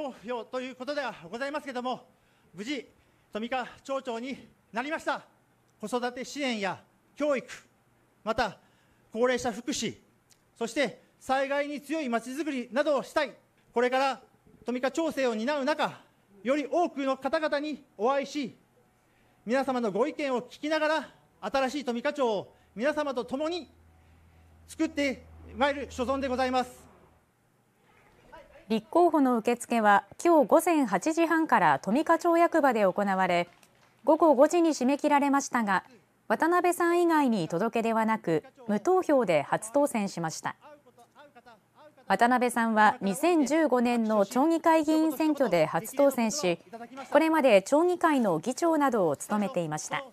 投票ということではございますけれども、無事、富川町長になりました。子育て支援や教育、また高齢者福祉、そして災害に強いまちづくりなどをしたい、これから富川町政を担う中、より多くの方々にお会いし、皆様のご意見を聞きながら、新しい富川町を皆様と共に作ってまいる所存でございます。立候補の受付は今日午前8時半から富加町役場で行われ午後5時に締め切られましたが渡辺さん以外に届け出はなく無投票で初当選しました渡辺さんは2015年の町議会議員選挙で初当選しこれまで町議会の議長などを務めていました。